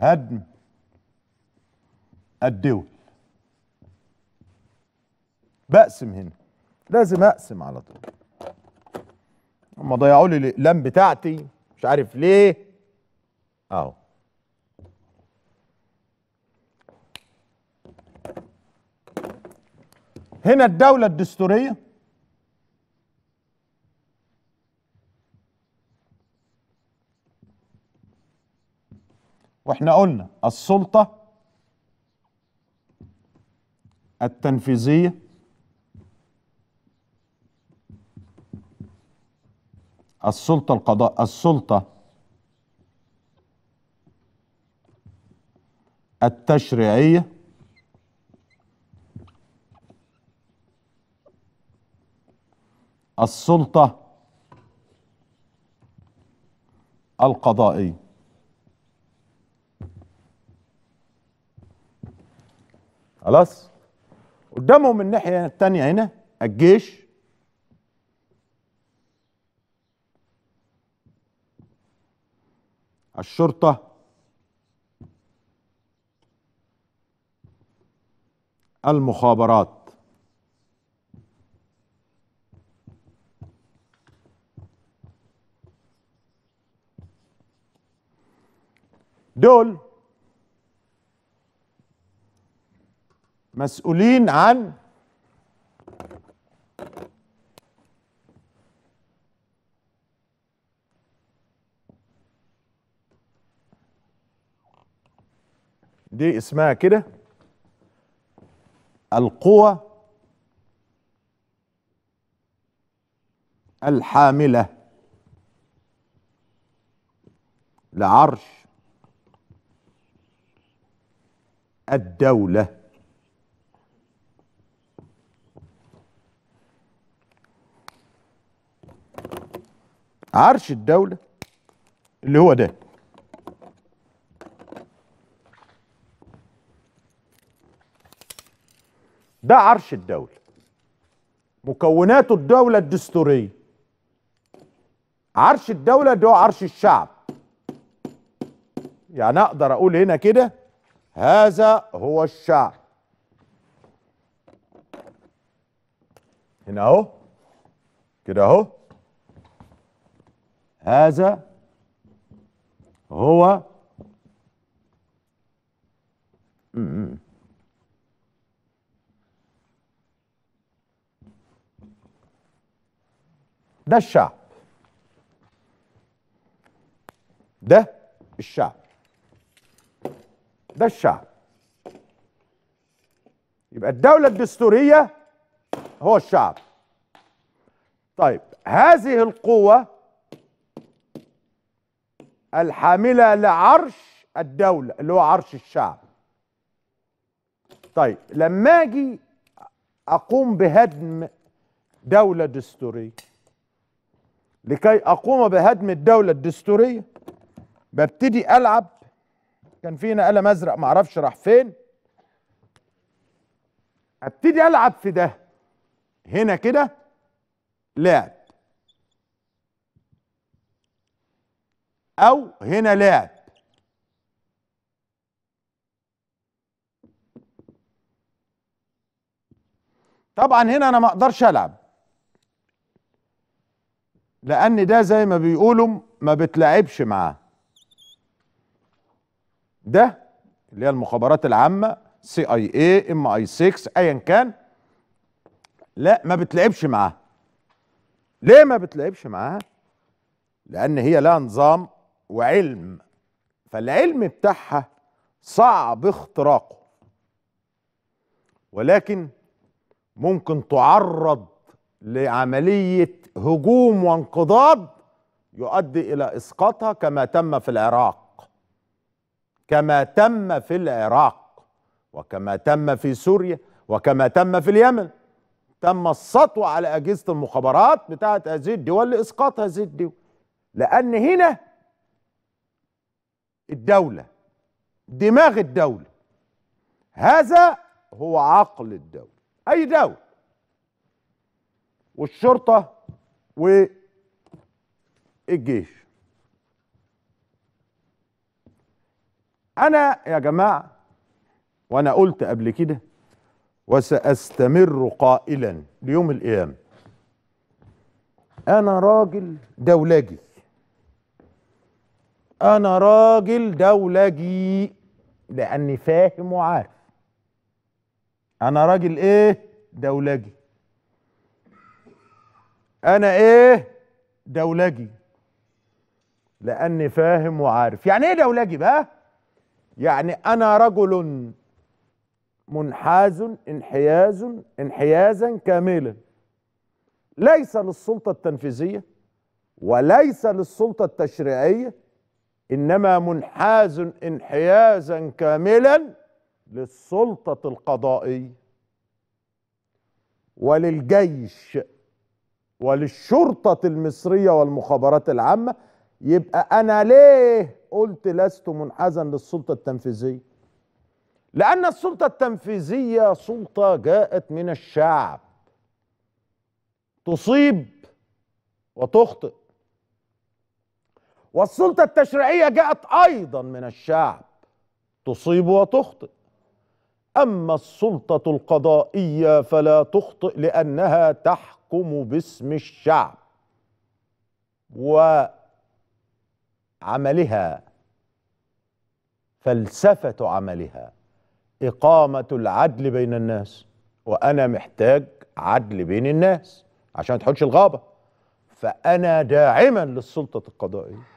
هدم الدول بقسم هنا لازم اقسم على طول هم ضيعوا لي الاقلام بتاعتي مش عارف ليه اهو هنا الدولة الدستورية واحنا قلنا السلطة التنفيذية السلطة القضاء السلطة التشريعية السلطة القضائية خلاص قدامهم الناحيه الثانيه هنا الجيش الشرطه المخابرات دول مسؤولين عن دي اسمها كده القوى الحاملة لعرش الدولة عرش الدولة اللي هو ده ده عرش الدولة مكوناته الدولة الدستورية عرش الدولة ده عرش الشعب يعني اقدر اقول هنا كده هذا هو الشعب هنا اهو كده اهو هذا هو ده الشعب ده الشعب ده الشعب يبقى الدولة الدستورية هو الشعب طيب هذه القوة الحاملة لعرش الدولة اللي هو عرش الشعب طيب لما اجي اقوم بهدم دولة دستورية لكي اقوم بهدم الدولة الدستورية ببتدي العب كان فينا قلم ازرق معرفش راح فين ابتدي العب في ده هنا كده لعب او هنا لعب طبعا هنا انا ما اقدرش العب لان ده زي ما بيقولوا ما بتلعبش معاه ده اللي هي المخابرات العامه سي اي اي ام اي 6 ايا كان لا ما بتلعبش معاه ليه ما بتلعبش معاه لان هي لها نظام وعلم فالعلم بتاعها صعب اختراقه ولكن ممكن تعرض لعملية هجوم وانقضاض يؤدي إلى إسقاطها كما تم في العراق كما تم في العراق وكما تم في سوريا وكما تم في اليمن تم السطو على أجهزة المخابرات بتاعت هذه الدول لإسقاط هذه الدول لأن هنا الدولة دماغ الدولة هذا هو عقل الدولة أي دولة والشرطة والجيش أنا يا جماعة وأنا قلت قبل كده وسأستمر قائلا ليوم القيامة أنا راجل دولاجي انا راجل دولجي لاني فاهم وعارف انا راجل ايه دولجي انا ايه دولجي لاني فاهم وعارف يعني ايه دولجي بقى يعني انا رجل منحاز انحياز انحيازا كاملا ليس للسلطه التنفيذيه وليس للسلطه التشريعيه انما منحاز انحيازا كاملا للسلطه القضائيه وللجيش وللشرطه المصريه والمخابرات العامه يبقى انا ليه قلت لست منحازا للسلطه التنفيذيه لان السلطه التنفيذيه سلطه جاءت من الشعب تصيب وتخطئ والسلطة التشريعية جاءت أيضا من الشعب تصيب وتخطئ أما السلطة القضائية فلا تخطئ لأنها تحكم باسم الشعب وعملها فلسفة عملها إقامة العدل بين الناس وأنا محتاج عدل بين الناس عشان ما الغابة فأنا داعما للسلطة القضائية